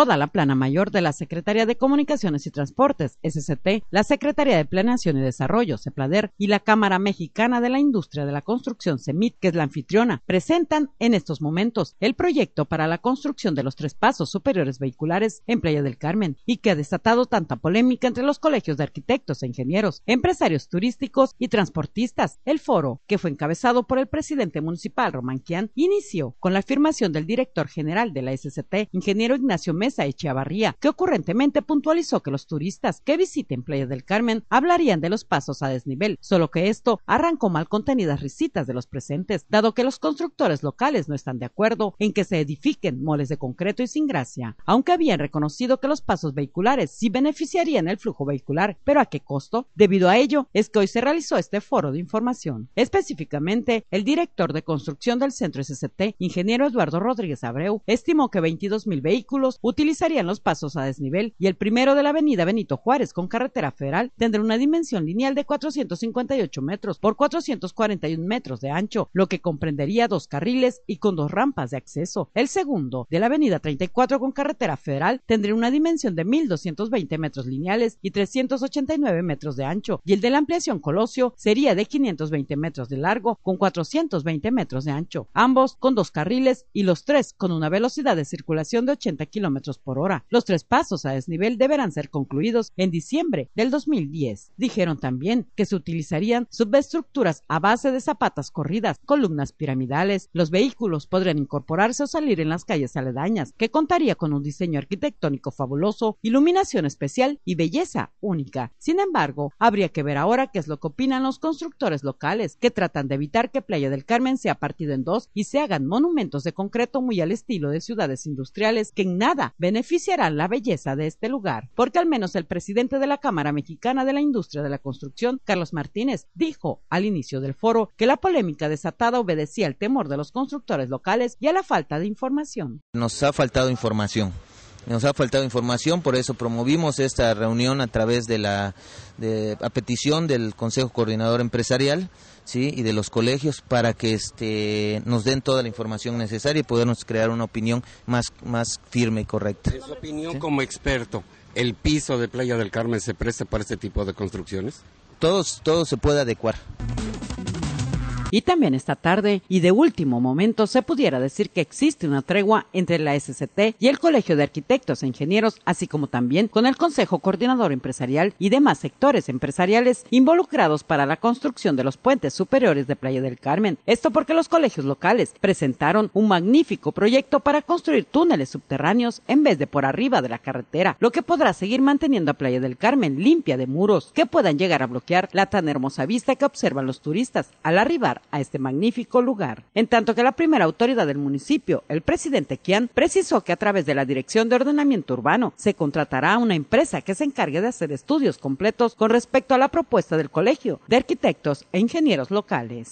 toda la plana mayor de la Secretaría de Comunicaciones y Transportes, SCT, la Secretaría de Planeación y Desarrollo, CEPLADER, y la Cámara Mexicana de la Industria de la Construcción, CEMIT, que es la anfitriona, presentan en estos momentos el proyecto para la construcción de los tres pasos superiores vehiculares en Playa del Carmen y que ha desatado tanta polémica entre los colegios de arquitectos e ingenieros, empresarios turísticos y transportistas. El foro, que fue encabezado por el presidente municipal Román inició con la afirmación del director general de la SCT, ingeniero Ignacio a Echevarría, que ocurrentemente puntualizó que los turistas que visiten Playa del Carmen hablarían de los pasos a desnivel, solo que esto arrancó mal contenidas risitas de los presentes, dado que los constructores locales no están de acuerdo en que se edifiquen moles de concreto y sin gracia, aunque habían reconocido que los pasos vehiculares sí beneficiarían el flujo vehicular, pero a qué costo? Debido a ello es que hoy se realizó este foro de información. Específicamente, el director de construcción del centro SCT, ingeniero Eduardo Rodríguez Abreu, estimó que 22 mil vehículos utilizarían los pasos a desnivel y el primero de la avenida Benito Juárez con carretera federal tendrá una dimensión lineal de 458 metros por 441 metros de ancho, lo que comprendería dos carriles y con dos rampas de acceso. El segundo de la avenida 34 con carretera federal tendría una dimensión de 1.220 metros lineales y 389 metros de ancho y el de la ampliación Colosio sería de 520 metros de largo con 420 metros de ancho, ambos con dos carriles y los tres con una velocidad de circulación de 80 kilómetros por hora. Los tres pasos a desnivel deberán ser concluidos en diciembre del 2010. Dijeron también que se utilizarían subestructuras a base de zapatas corridas, columnas piramidales. Los vehículos podrían incorporarse o salir en las calles aledañas, que contaría con un diseño arquitectónico fabuloso, iluminación especial y belleza única. Sin embargo, habría que ver ahora qué es lo que opinan los constructores locales, que tratan de evitar que Playa del Carmen sea partido en dos y se hagan monumentos de concreto muy al estilo de ciudades industriales que en nada beneficiarán la belleza de este lugar, porque al menos el presidente de la Cámara Mexicana de la Industria de la Construcción, Carlos Martínez, dijo al inicio del foro que la polémica desatada obedecía al temor de los constructores locales y a la falta de información. Nos ha faltado información nos ha faltado información, por eso promovimos esta reunión a través de la a petición del Consejo Coordinador Empresarial, sí, y de los colegios para que este nos den toda la información necesaria y podernos crear una opinión más más firme y correcta. su opinión como experto, el piso de Playa del Carmen se presta para este tipo de construcciones? Todos, todo se puede adecuar. Y también esta tarde y de último momento se pudiera decir que existe una tregua entre la SCT y el Colegio de Arquitectos e Ingenieros, así como también con el Consejo Coordinador Empresarial y demás sectores empresariales involucrados para la construcción de los puentes superiores de Playa del Carmen. Esto porque los colegios locales presentaron un magnífico proyecto para construir túneles subterráneos en vez de por arriba de la carretera, lo que podrá seguir manteniendo a Playa del Carmen limpia de muros que puedan llegar a bloquear la tan hermosa vista que observan los turistas al arribar a este magnífico lugar. En tanto que la primera autoridad del municipio, el presidente Kian, precisó que a través de la Dirección de Ordenamiento Urbano se contratará a una empresa que se encargue de hacer estudios completos con respecto a la propuesta del Colegio de Arquitectos e Ingenieros Locales.